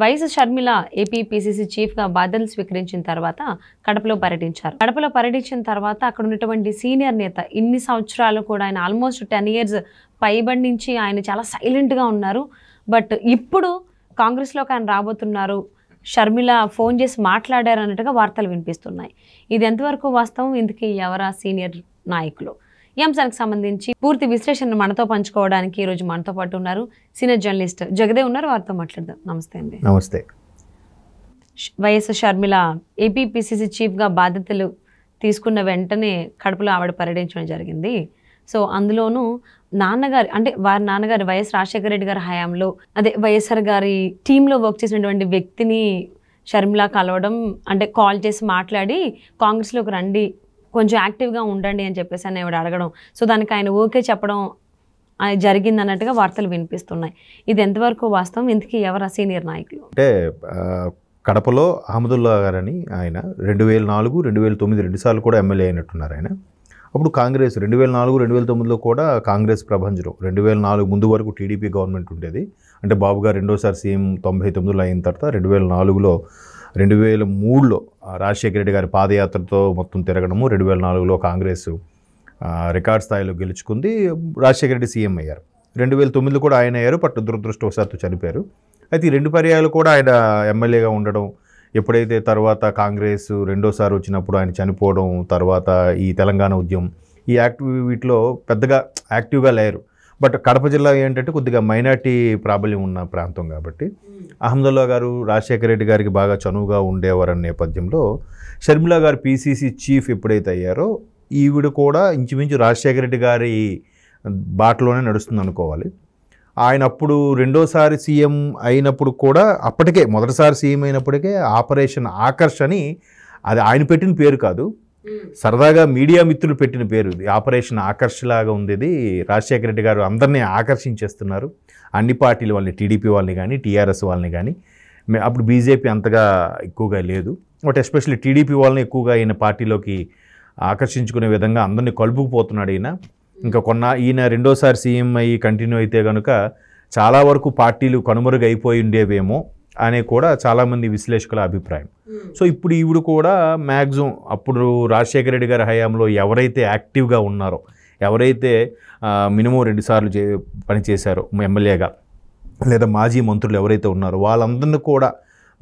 YS Sharmila AP chief చీఫ్గా బాధ్యతలు స్వీకరించిన తర్వాత కడపలో పర్యటించారు కడపలో పర్యటించిన తర్వాత అక్కడ ఉన్నటువంటి సీనియర్ నేత ఇన్ని సంవత్సరాలు కూడా ఆయన ఆల్మోస్ట్ టెన్ ఇయర్స్ పైబడి నుంచి ఆయన చాలా సైలెంట్గా ఉన్నారు బట్ ఇప్పుడు కాంగ్రెస్లోకి ఆయన రాబోతున్నారు షర్మిల ఫోన్ చేసి మాట్లాడారు అన్నట్టుగా వార్తలు వినిపిస్తున్నాయి ఇది ఎంతవరకు వాస్తవం ఇందుకే ఎవరా సీనియర్ నాయకులు ఈ అంశానికి సంబంధించి పూర్తి విశ్లేషణ మనతో పంచుకోవడానికి ఈరోజు మనతో పాటు ఉన్నారు సీనియర్ జర్నలిస్ట్ జగదే ఉన్నారు వారితో మాట్లాడదాం నమస్తే అండి నమస్తే వైఎస్ షర్మిల ఏపీపీసీసీ చీఫ్గా బాధ్యతలు తీసుకున్న వెంటనే కడుపులో ఆవిడ పర్యటించడం జరిగింది సో అందులోనూ నాన్నగారు అంటే వారి నాన్నగారు వైఎస్ రాజశేఖర రెడ్డి గారి హయాంలో అదే వైఎస్ఆర్ గారి టీంలో వర్క్ చేసినటువంటి వ్యక్తిని షర్మిల కలవడం అంటే కాల్ చేసి మాట్లాడి కాంగ్రెస్లోకి రండి కొంచెం యాక్టివ్గా ఉండండి అని చెప్పేసి అని ఆవిడ అడగడం సో దానికి ఆయన ఓకే చెప్పడం జరిగింది అన్నట్టుగా వార్తలు వినిపిస్తున్నాయి ఇది ఎంతవరకు వాస్తవం ఇంతకీ ఎవరు సీనియర్ నాయకులు అంటే కడపలో అహ్మదుల్లా గారని ఆయన రెండు వేల నాలుగు రెండు వేల తొమ్మిది రెండుసార్లు కూడా ఎమ్మెల్యే అయినట్టున్నారు ఆయన అప్పుడు కాంగ్రెస్ రెండు వేల నాలుగు రెండు వేల తొమ్మిదిలో కూడా కాంగ్రెస్ ప్రభంజనం రెండు వేల నాలుగు ముందు వరకు టీడీపీ గవర్నమెంట్ ఉండేది అంటే బాబు గారు రెండోసారి సీఎం తొంభై తొమ్మిదిలో అయిన తర్వాత రెండు వేల నాలుగులో రెండు వేల మూడులో రాజశేఖర రెడ్డి గారి పాదయాత్రతో మొత్తం తిరగడము రెండు వేల నాలుగులో కాంగ్రెస్ రికార్డ్ స్థాయిలో గెలుచుకుంది రాజశేఖర రెడ్డి సీఎం అయ్యారు రెండు వేల తొమ్మిదిలో కూడా ఆయన అయ్యారు పట్టు దురదృష్టవశాత్తు చనిపోయారు అయితే ఈ రెండు పర్యాయాలు కూడా ఆయన ఎమ్మెల్యేగా ఉండడం ఎప్పుడైతే తర్వాత కాంగ్రెస్ రెండోసారి వచ్చినప్పుడు ఆయన చనిపోవడం తర్వాత ఈ తెలంగాణ ఉద్యమం ఈ యాక్టివ్ వీటిలో పెద్దగా యాక్టివ్గా లేరు బట్ కడప జిల్లా ఏంటంటే కొద్దిగా మైనార్టీ ప్రాబల్యం ఉన్న ప్రాంతం కాబట్టి అహ్మదుల్లా గారు రాజశేఖర రెడ్డి గారికి బాగా చనువుగా ఉండేవారు నేపథ్యంలో షర్మిలా గారు పీసీసీ చీఫ్ ఎప్పుడైతే అయ్యారో ఈవిడ కూడా ఇంచుమించు రాజశేఖర రెడ్డి గారి బాటలోనే నడుస్తుంది అనుకోవాలి ఆయన అప్పుడు రెండోసారి సీఎం అయినప్పుడు కూడా అప్పటికే మొదటిసారి సీఎం అయినప్పటికే ఆపరేషన్ ఆకర్ష్ అని అది ఆయన పెట్టిన పేరు కాదు సరదాగా మీడియా మిత్రులు పెట్టిన పేరు ఇది ఆపరేషన్ ఆకర్షలాగా ఉంది రాజశేఖర రెడ్డి గారు అందరినీ ఆకర్షించేస్తున్నారు అన్ని పార్టీల వాళ్ళని టీడీపీ వాళ్ళని కానీ టీఆర్ఎస్ వాళ్ళని కానీ అప్పుడు బీజేపీ అంతగా ఎక్కువగా లేదు బట్ ఎస్పెషల్లీ టీడీపీ వాళ్ళని ఎక్కువగా ఈయన పార్టీలోకి ఆకర్షించుకునే విధంగా అందరినీ కలుపుకుపోతున్నాడు ఈయన ఇంకా కొన్న ఈయన రెండోసారి సీఎం అయ్యి కంటిన్యూ అయితే కనుక చాలా వరకు పార్టీలు కనుమరుగైపోయి ఉండేవేమో అనే కూడా చాలామంది విశ్లేషకుల అభిప్రాయం సో ఇప్పుడు ఇవిడు కూడా మ్యాక్సిమం అప్పుడు రాజశేఖర రెడ్డి గారి హయాంలో ఎవరైతే యాక్టివ్గా ఉన్నారో ఎవరైతే మినిమం రెండుసార్లు చే పనిచేశారో ఎమ్మెల్యేగా లేదా మాజీ మంత్రులు ఎవరైతే ఉన్నారో వాళ్ళందరినీ కూడా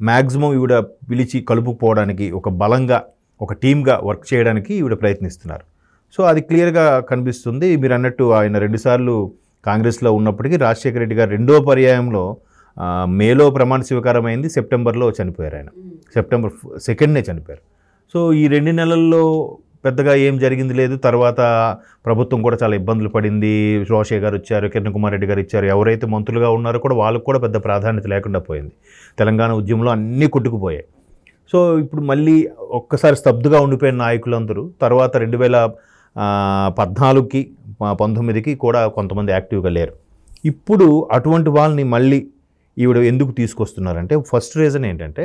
మ్యాక్సిమం ఈవిడ పిలిచి కలుపుకోవడానికి ఒక బలంగా ఒక టీమ్గా వర్క్ చేయడానికి ఈవిడ ప్రయత్నిస్తున్నారు సో అది క్లియర్గా కనిపిస్తుంది మీరు అన్నట్టు ఆయన రెండుసార్లు కాంగ్రెస్లో ఉన్నప్పటికీ రాజశేఖర రెడ్డి గారు రెండో పర్యాయంలో మేలో ప్రమాణ స్వీకారం అయింది సెప్టెంబర్లో చనిపోయారు ఆయన సెప్టెంబర్ సెకండ్నే చనిపోయారు సో ఈ రెండు నెలల్లో పెద్దగా ఏం జరిగింది లేదు తర్వాత ప్రభుత్వం కూడా చాలా ఇబ్బందులు పడింది రోషే గారు ఇచ్చారు కిరణ్ కుమార్ రెడ్డి గారు ఇచ్చారు ఎవరైతే మంత్రులుగా ఉన్నారో కూడా వాళ్ళకు కూడా పెద్ద ప్రాధాన్యత లేకుండా పోయింది తెలంగాణ ఉద్యమంలో అన్నీ కొట్టుకుపోయాయి సో ఇప్పుడు మళ్ళీ ఒక్కసారి స్తబ్దుగా ఉండిపోయిన నాయకులందరూ తర్వాత రెండు వేల పద్నాలుగుకి పంతొమ్మిదికి కూడా కొంతమంది యాక్టివ్గా లేరు ఇప్పుడు అటువంటి వాళ్ళని మళ్ళీ ఈవిడ ఎందుకు తీసుకొస్తున్నారంటే ఫస్ట్ రీజన్ ఏంటంటే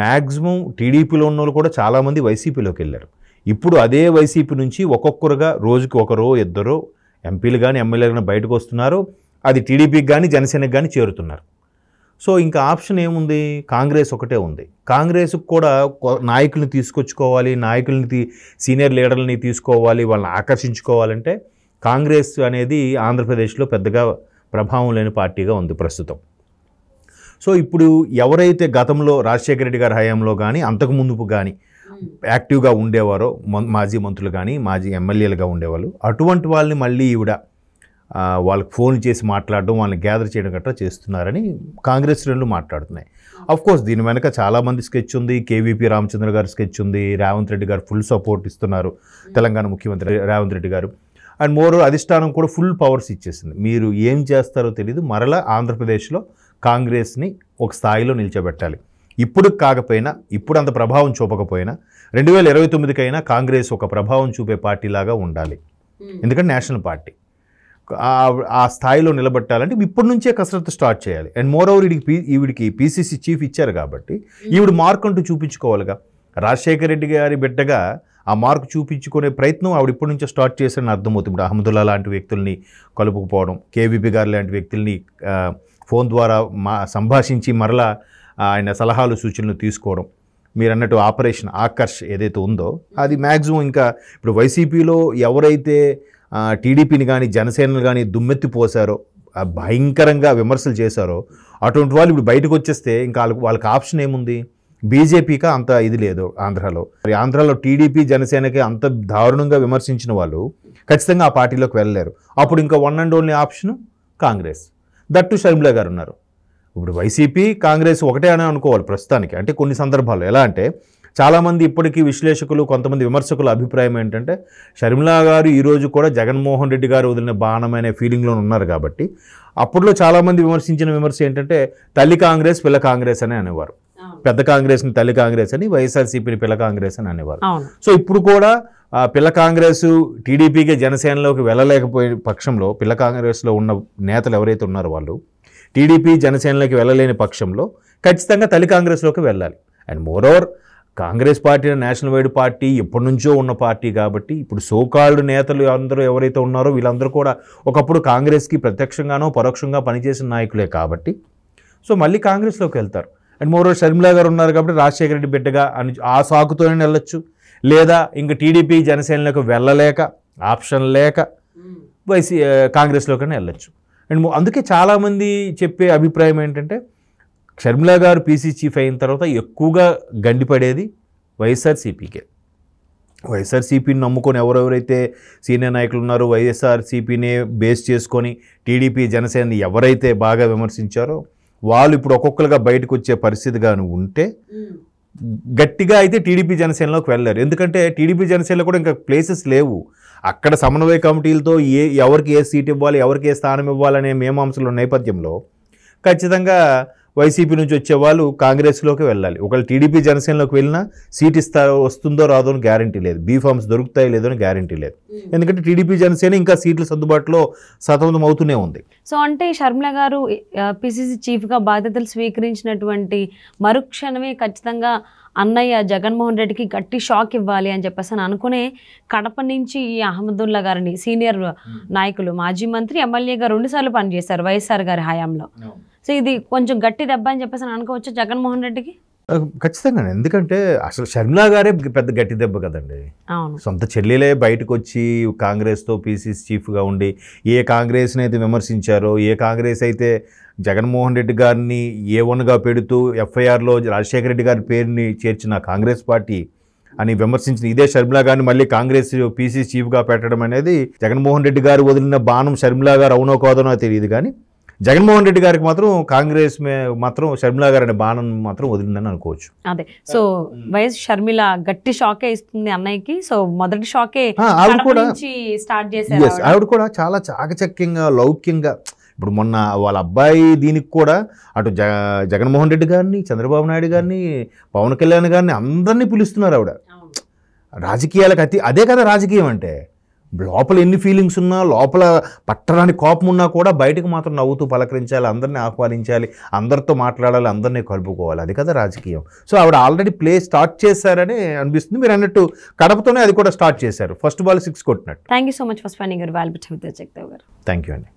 మ్యాక్సిమం టీడీపీలో ఉన్న వాళ్ళు కూడా చాలామంది వైసీపీలోకి వెళ్ళారు ఇప్పుడు అదే వైసీపీ నుంచి ఒక్కొక్కరుగా రోజుకి ఒకరో ఇద్దరు ఎంపీలు కానీ ఎమ్మెల్యేలు కానీ బయటకు వస్తున్నారు అది టీడీపీకి కానీ జనసేనకి కానీ చేరుతున్నారు సో ఇంకా ఆప్షన్ ఏముంది కాంగ్రెస్ ఒకటే ఉంది కాంగ్రెస్కి కూడా నాయకుల్ని తీసుకొచ్చుకోవాలి నాయకుల్ని సీనియర్ లీడర్లని తీసుకోవాలి వాళ్ళని ఆకర్షించుకోవాలంటే కాంగ్రెస్ అనేది ఆంధ్రప్రదేశ్లో పెద్దగా ప్రభావం లేని పార్టీగా ఉంది ప్రస్తుతం సో ఇప్పుడు ఎవరైతే గతంలో రాజశేఖర రెడ్డి గారి హయాంలో కానీ అంతకు ముందుకు కానీ యాక్టివ్గా ఉండేవారో మాజీ మంత్రులు కానీ మాజీ ఎమ్మెల్యేలుగా ఉండేవాళ్ళు అటువంటి వాళ్ళని మళ్ళీ ఈవిడ వాళ్ళకి ఫోన్ చేసి మాట్లాడడం వాళ్ళని గ్యాదర్ చేయడం గట్రా చేస్తున్నారని కాంగ్రెస్ శ్రేణులు మాట్లాడుతున్నాయి కోర్స్ దీని వెనక చాలామంది స్కెచ్ ఉంది కేవీపీ రామచంద్ర గారు స్కెచ్ ఉంది రేవంత్ రెడ్డి గారు ఫుల్ సపోర్ట్ ఇస్తున్నారు తెలంగాణ ముఖ్యమంత్రి రేవంత్ రెడ్డి గారు అండ్ మోర్ అధిష్టానం కూడా ఫుల్ పవర్స్ ఇచ్చేసింది మీరు ఏం చేస్తారో తెలియదు మరలా ఆంధ్రప్రదేశ్లో కాంగ్రెస్ని ఒక స్థాయిలో నిలిచోబెట్టాలి ఇప్పుడు కాకపోయినా ఇప్పుడు అంత ప్రభావం చూపకపోయినా రెండు వేల ఇరవై తొమ్మిదికైనా కాంగ్రెస్ ఒక ప్రభావం చూపే పార్టీలాగా ఉండాలి hmm. ఎందుకంటే నేషనల్ పార్టీ ఆ స్థాయిలో నిలబెట్టాలంటే ఇప్పటి నుంచే కసరత్తు స్టార్ట్ చేయాలి అండ్ మోర్ ఓవర్ వీడికి ఈవిడికి పీసీసీ చీఫ్ ఇచ్చారు కాబట్టి hmm. ఈవిడ మార్క్ అంటూ చూపించుకోవాలిగా రాజశేఖర రెడ్డి గారి బిడ్డగా ఆ మార్క్ చూపించుకునే ప్రయత్నం ఆవిడ ఇప్పటి నుంచే స్టార్ట్ చేశారని అర్థమవుతుంది అహ్మదుల్లా లాంటి వ్యక్తుల్ని కలుపుకుపోవడం కేవీపీ గారు లాంటి వ్యక్తుల్ని ఫోన్ ద్వారా మా సంభాషించి మరలా ఆయన సలహాలు సూచనలు తీసుకోవడం మీరు అన్నట్టు ఆపరేషన్ ఆకర్ష్ ఏదైతే ఉందో అది మ్యాక్సిమం ఇంకా ఇప్పుడు వైసీపీలో ఎవరైతే టీడీపీని కానీ జనసేనని కానీ దుమ్మెత్తిపోసారో భయంకరంగా విమర్శలు చేశారో అటువంటి వాళ్ళు ఇప్పుడు బయటకు వచ్చేస్తే ఇంకా వాళ్ళకి వాళ్ళకి ఆప్షన్ ఏముంది బీజేపీకి అంత ఇది లేదు ఆంధ్రాలో మరి ఆంధ్రాలో టీడీపీ జనసేనకి అంత దారుణంగా విమర్శించిన వాళ్ళు ఖచ్చితంగా ఆ పార్టీలోకి వెళ్ళలేరు అప్పుడు ఇంకా one and only option Congress that Sharmila గారు ఉన్నారు ఇప్పుడు వైసీపీ కాంగ్రెస్ ఒకటే అని అనుకోవాలి ప్రస్తుతానికి అంటే కొన్ని సందర్భాలు ఎలా అంటే చాలామంది ఇప్పటికీ విశ్లేషకులు కొంతమంది విమర్శకుల అభిప్రాయం ఏంటంటే షర్మిలా గారు ఈరోజు కూడా జగన్మోహన్ రెడ్డి గారు వదిలిన బాణమనే ఫీలింగ్లో ఉన్నారు కాబట్టి అప్పట్లో చాలామంది విమర్శించిన విమర్శ ఏంటంటే తల్లి కాంగ్రెస్ పిల్ల కాంగ్రెస్ అని అనేవారు పెద్ద కాంగ్రెస్ని తల్లి కాంగ్రెస్ అని వైఎస్ఆర్సీపీని పిల్ల కాంగ్రెస్ అని అనేవారు సో ఇప్పుడు కూడా పిల్ల కాంగ్రెస్ టీడీపీకి జనసేనలోకి వెళ్ళలేకపోయే పక్షంలో పిల్ల కాంగ్రెస్లో ఉన్న నేతలు ఎవరైతే ఉన్నారో వాళ్ళు టీడీపీ జనసేనలోకి వెళ్ళలేని పక్షంలో ఖచ్చితంగా తల్లి కాంగ్రెస్లోకి వెళ్ళాలి and moreover Congress party national wide party ఎప్పటి నుంచో ఉన్న పార్టీ కాబట్టి ఇప్పుడు సోకాళ్ళు నేతలు అందరూ ఎవరైతే ఉన్నారో వీళ్ళందరూ కూడా ఒకప్పుడు కాంగ్రెస్కి ప్రత్యక్షంగానో పరోక్షంగా పనిచేసిన నాయకులే కాబట్టి సో మళ్ళీ కాంగ్రెస్లోకి వెళ్తారు అండ్ మోరోవర్ షర్మిలా గారు ఉన్నారు కాబట్టి రాజశేఖర రెడ్డి బిడ్డగా అని ఆ సాకుతోనే వెళ్ళొచ్చు లేదా ఇంక టీడీపీ జనసేనలకు వెళ్ళలేక ఆప్షన్ లేక వైసీ కాంగ్రెస్లోకైనా వెళ్ళొచ్చు అండ్ అందుకే చాలామంది చెప్పే అభిప్రాయం ఏంటంటే షర్మిలా గారు పీసీ చీఫ్ అయిన తర్వాత ఎక్కువగా గండిపడేది వైఎస్ఆర్సీపీకే వైఎస్ఆర్సీపీని నమ్ముకొని ఎవరెవరైతే సీనియర్ నాయకులు ఉన్నారో వైఎస్ఆర్సీపీనే బేస్ చేసుకొని టీడీపీ జనసేనని ఎవరైతే బాగా విమర్శించారో వాళ్ళు ఇప్పుడు ఒక్కొక్కరుగా బయటకు వచ్చే పరిస్థితి కానీ ఉంటే గట్టిగా అయితే టీడీపీ జనసేనలోకి వెళ్ళారు ఎందుకంటే టీడీపీ జనసేనలో కూడా ఇంకా ప్లేసెస్ లేవు అక్కడ సమన్వయ కమిటీలతో ఏ ఎవరికి ఏ సీట్ ఇవ్వాలి ఎవరికి ఏ స్థానం ఇవ్వాలనే మేమాంసలు నేపథ్యంలో ఖచ్చితంగా వైసీపీ నుంచి వచ్చే వాళ్ళు కాంగ్రెస్లోకి వెళ్ళాలి ఒకళ్ళు టీడీపీ జనసేనలోకి వెళ్ళినా సీట్ ఇస్తారో వస్తుందో రాదో అని గ్యారంటీ లేదు బీఫామ్స్ దొరుకుతాయో లేదో అని గ్యారంటీ లేదు hmm. ఎందుకంటే టీడీపీ జనసేన ఇంకా సీట్లు సర్దుబాటులో సతమతం అవుతూనే ఉంది సో అంటే షర్మిల గారు పిసిసి చీఫ్గా బాధ్యతలు స్వీకరించినటువంటి మరుక్షణమే ఖచ్చితంగా అన్నయ్య జగన్మోహన్ రెడ్డికి గట్టి షాక్ ఇవ్వాలి అని చెప్పేసి అని అనుకునే కడప నుంచి ఈ అహ్మదుల్లా గారిని సీనియర్ hmm. నాయకులు మాజీ మంత్రి ఎమ్మెల్యేగా రెండుసార్లు పనిచేశారు వైఎస్ఆర్ గారి హయాంలో hmm. సో ఇది కొంచెం గట్టి దెబ్బ అని చెప్పేసి అనుకోవచ్చు జగన్మోహన్ రెడ్డికి ఖచ్చితంగా ఎందుకంటే అసలు షర్మిలా గారే పెద్ద గట్టి దెబ్బ కదండి సొంత చెల్లెలే బయటకు వచ్చి కాంగ్రెస్తో పీసీస్ చీఫ్గా ఉండి ఏ కాంగ్రెస్ని అయితే విమర్శించారో ఏ కాంగ్రెస్ అయితే జగన్మోహన్ రెడ్డి గారిని ఏ వన్గా పెడుతూ ఎఫ్ఐఆర్లో రాజశేఖర రెడ్డి గారి పేరుని చేర్చిన కాంగ్రెస్ పార్టీ అని విమర్శించిన ఇదే షర్మిలా గారిని మళ్ళీ కాంగ్రెస్ పీసీ చీఫ్గా పెట్టడం అనేది జగన్మోహన్ రెడ్డి గారు వదిలిన బాణం షర్మిలా గారు అవునో కాదనో తెలియదు కానీ జగన్మోహన్ రెడ్డి గారికి మాత్రం కాంగ్రెస్ మాత్రం షర్మిల గారు అనే బాణం మాత్రం వదిలిందని అనుకోవచ్చు అదే సో వైఎస్ షర్మిల గట్టి షాకే ఇస్తుంది అన్నయ్యకి సో మొదటి షాకే ఆవిడ కూడా స్టార్ట్ ఆవిడ కూడా చాలా చాకచక్యంగా లౌక్యంగా ఇప్పుడు మొన్న వాళ్ళ అబ్బాయి దీనికి కూడా అటు జ జగన్మోహన్ రెడ్డి గారిని చంద్రబాబు నాయుడు గారిని పవన్ కళ్యాణ్ గారిని అందరినీ పిలుస్తున్నారు ఆవిడ రాజకీయాలకు అతి అదే కదా రాజకీయం అంటే లోపల ఎన్ని ఫీలింగ్స్ ఉన్నా లోపల పట్టడానికి కోపం ఉన్నా కూడా బయటకు మాత్రం నవ్వుతూ పలకరించాలి అందరినీ ఆహ్వానించాలి అందరితో మాట్లాడాలి అందరినీ కలుపుకోవాలి అది కదా రాజకీయం సో ఆవిడ ఆల్రెడీ ప్లే స్టార్ట్ చేశారని అనిపిస్తుంది మీరు అన్నట్టు కడపతోనే అది కూడా స్టార్ట్ చేశారు ఫస్ట్ బాల్ సిక్స్ కొట్టినట్టు thank you so much first spending గారు థ్యాంక్ యూ అండి